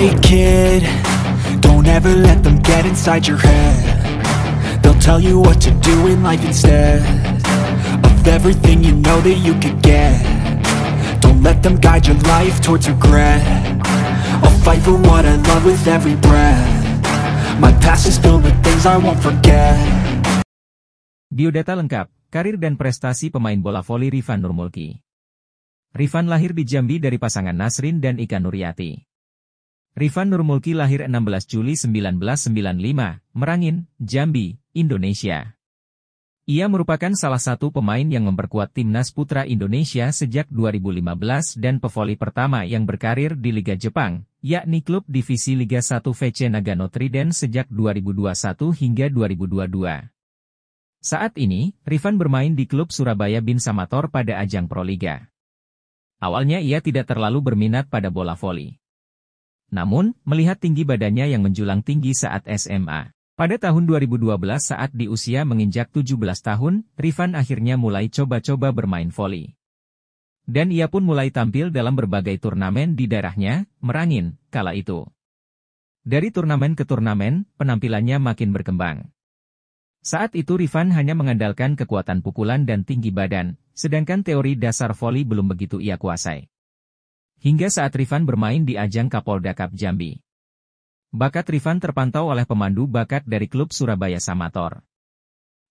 Hey kid, don't ever let them get inside your head They'll tell you what to do in life instead Of everything you know that you could get Don't let them guide your life towards regret I'll fight for what I love with every breath My past is filled with things I won't forget Biodata lengkap, karir dan prestasi pemain bola voli Rifan Nurmulki Rifan lahir di Jambi dari pasangan Nasrin dan Ika Nuriati. Rifan Nurmulki lahir 16 Juli 1995, Merangin, Jambi, Indonesia. Ia merupakan salah satu pemain yang memperkuat timnas putra Indonesia sejak 2015 dan pevoli pertama yang berkarir di Liga Jepang, yakni klub divisi Liga 1 VC Nagano Trident sejak 2021 hingga 2022. Saat ini, Rifan bermain di klub Surabaya Bin Samator pada ajang Proliga. Awalnya ia tidak terlalu berminat pada bola voli. Namun, melihat tinggi badannya yang menjulang tinggi saat SMA. Pada tahun 2012 saat di usia menginjak 17 tahun, Rifan akhirnya mulai coba-coba bermain voli. Dan ia pun mulai tampil dalam berbagai turnamen di daerahnya, merangin, kala itu. Dari turnamen ke turnamen, penampilannya makin berkembang. Saat itu Rifan hanya mengandalkan kekuatan pukulan dan tinggi badan, sedangkan teori dasar voli belum begitu ia kuasai. Hingga saat Rifan bermain di ajang Kapolda Cup Jambi. Bakat Rifan terpantau oleh pemandu bakat dari klub Surabaya Samator.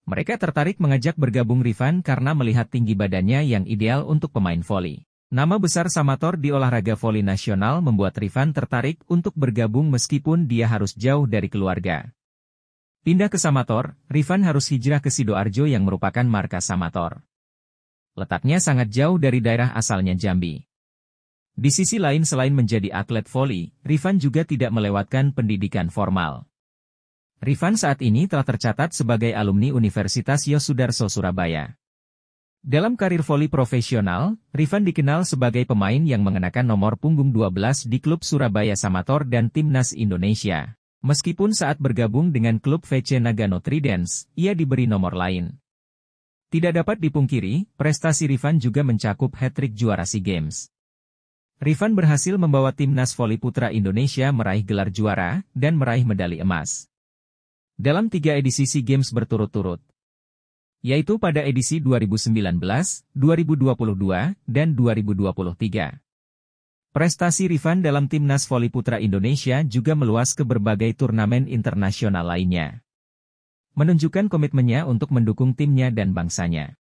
Mereka tertarik mengajak bergabung Rifan karena melihat tinggi badannya yang ideal untuk pemain voli. Nama besar Samator di olahraga voli nasional membuat Rifan tertarik untuk bergabung meskipun dia harus jauh dari keluarga. Pindah ke Samator, Rifan harus hijrah ke Sidoarjo yang merupakan markas Samator. Letaknya sangat jauh dari daerah asalnya Jambi. Di sisi lain selain menjadi atlet voli, Rifan juga tidak melewatkan pendidikan formal. Rifan saat ini telah tercatat sebagai alumni Universitas Yosudarso Surabaya. Dalam karir voli profesional, Rifan dikenal sebagai pemain yang mengenakan nomor punggung 12 di klub Surabaya Samator dan Timnas Indonesia. Meskipun saat bergabung dengan klub VC Nagano Tridents, ia diberi nomor lain. Tidak dapat dipungkiri, prestasi Rifan juga mencakup hat-trick juara SEA Games. Rifan berhasil membawa timnas voli putra Indonesia meraih gelar juara dan meraih medali emas. Dalam tiga edisi SEA Games berturut-turut, yaitu pada edisi 2019, 2022, dan 2023. Prestasi Rifan dalam timnas voli putra Indonesia juga meluas ke berbagai turnamen internasional lainnya menunjukkan komitmennya untuk mendukung timnya dan bangsanya.